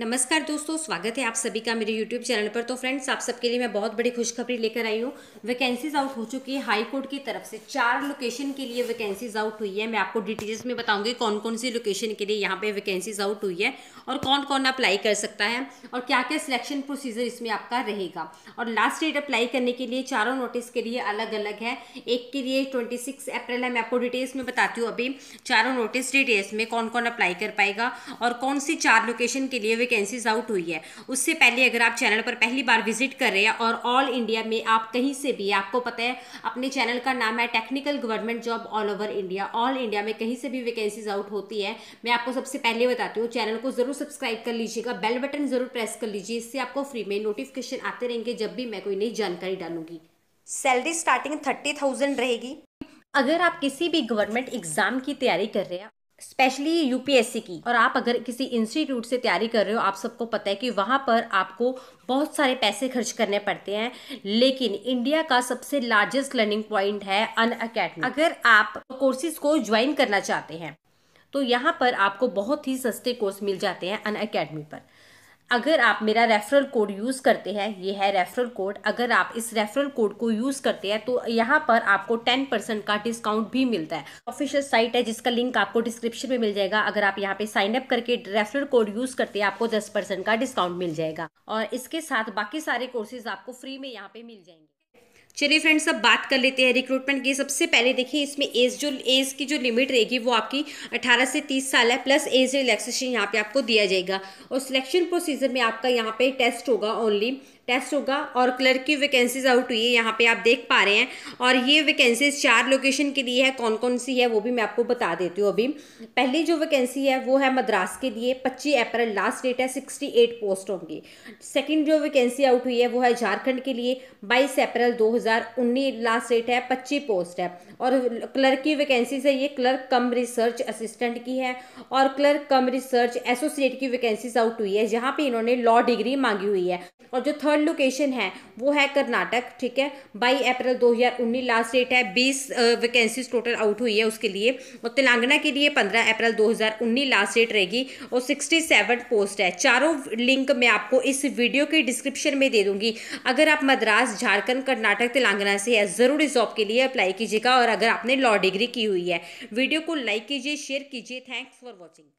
नमस्कार दोस्तों स्वागत है आप सभी का मेरे यूट्यूब चैनल पर तो फ्रेंड्स आप सबके लिए मैं बहुत बड़ी खुशखबरी लेकर आई हूँ वैकेंसीज आउट हो चुकी है हाई कोर्ट की तरफ से चार लोकेशन के लिए वैकेंसीज आउट हुई है मैं आपको डिटेल्स में बताऊंगी कौन कौन सी लोकेशन के लिए यहाँ पे वैकेंसीज आउट हुई है और कौन कौन अप्लाई कर सकता है और क्या क्या सिलेक्शन प्रोसीजर इसमें आपका रहेगा और लास्ट डेट अप्लाई करने के लिए चारों नोटिस के लिए अलग अलग है एक के लिए ट्वेंटी अप्रैल है मैं आपको डिटेल्स में बताती हूँ अभी चारों नोटिस डिटेल्स में कौन कौन अप्लाई कर पाएगा और कौन सी चार लोकेशन के लिए वैकेंसीज आउट हुई है उससे पहले अगर आप चैनल पर पहली बार विजिट कर रहे हैं और ऑल इंडिया में आप कहीं से भी आपको पता है अपने चैनल का नाम है technical government job all over India all India में कहीं से भी वैकेंसीज आउट होती है मैं आपको सबसे पहले बताती हूँ चैनल को ज़रूर सब्सक्राइब कर लीजिएगा बेल बटन ज़रूर प्रेस कर लीजिए इससे आपको फ्री में नोटिफिकेशन आते रहेंगे जब भी मैं कोई नई जानकारी डालूंगी सैलरी स्टार्टिंग थर्टी रहेगी अगर आप किसी भी गवर्नमेंट एग्ज़ाम की तैयारी कर रहे हैं स्पेशली यूपीएससी की और आप अगर किसी इंस्टीट्यूट से तैयारी कर रहे हो आप सबको पता है कि वहाँ पर आपको बहुत सारे पैसे खर्च करने पड़ते हैं लेकिन इंडिया का सबसे लार्जेस्ट लर्निंग पॉइंट है अन अकेडमी अगर आप कोर्सेज को ज्वाइन करना चाहते हैं तो यहाँ पर आपको बहुत ही सस्ते कोर्स मिल जाते हैं अन अकेडमी पर अगर आप मेरा रेफरल कोड यूज़ करते हैं ये है रेफरल कोड अगर आप इस रेफरल कोड को यूज़ करते हैं तो यहाँ पर आपको टेन परसेंट का डिस्काउंट भी मिलता है ऑफिशियल साइट है जिसका लिंक आपको डिस्क्रिप्शन में मिल जाएगा अगर आप यहाँ पे साइन अप करके रेफरल कोड यूज़ करते हैं आपको दस परसेंट का डिस्काउंट मिल जाएगा और इसके साथ बाकी सारे कोर्सेज आपको फ्री में यहाँ पे मिल जाएंगे चलिए फ्रेंड्स अब बात कर लेते हैं रिक्रूटमेंट की सबसे पहले देखिए इसमें एज जो एज की जो लिमिट रहेगी वो आपकी 18 से 30 साल है प्लस एज रिलैक्सेशन यहाँ पे आपको दिया जाएगा और सिलेक्शन प्रोसीजर में आपका यहाँ पे टेस्ट होगा ओनली टेस्ट होगा और क्लर्क की वैकेंसीज आउट हुई है यहाँ पे आप देख पा रहे हैं और ये वैकेंसीज चार लोकेशन के लिए है कौन कौन सी है वो भी मैं आपको बता देती हूँ अभी पहली जो वैकेंसी है वो है मद्रास के लिए पच्चीस अप्रैल लास्ट डेट है सिक्सटी एट पोस्ट होंगी सेकेंड जो वैकेंसी आउट हुई है वो है झारखंड के लिए बाईस अप्रैल दो लास्ट डेट है पच्चीस पोस्ट है और क्लर्क की वैकेंसीज है ये क्लर्क कम रिसर्च असिस्टेंट की है और क्लर्क कम रिसर्च एसोसिएट की वैकेंसीज आउट हुई है जहाँ पे इन्होंने लॉ डिग्री मांगी हुई है और जो थर्ड वन लोकेशन है वो है कर्नाटक ठीक है बाई अप्रैल 2019 लास्ट डेट है बीस वैकेंसीज टोटल आउट हुई है उसके लिए और तेलंगाना के लिए पंद्रह अप्रैल 2019 लास्ट डेट रहेगी और सिक्सटी सेवन पोस्ट है चारों लिंक मैं आपको इस वीडियो के डिस्क्रिप्शन में दे दूंगी अगर आप मद्रास झारखंड कर्नाटक तेलंगाना से है ज़रूर इस जॉब के लिए अप्लाई कीजिएगा और अगर आपने लॉ डिग्री की हुई है वीडियो को लाइक कीजिए शेयर कीजिए थैंक्स फॉर वॉचिंग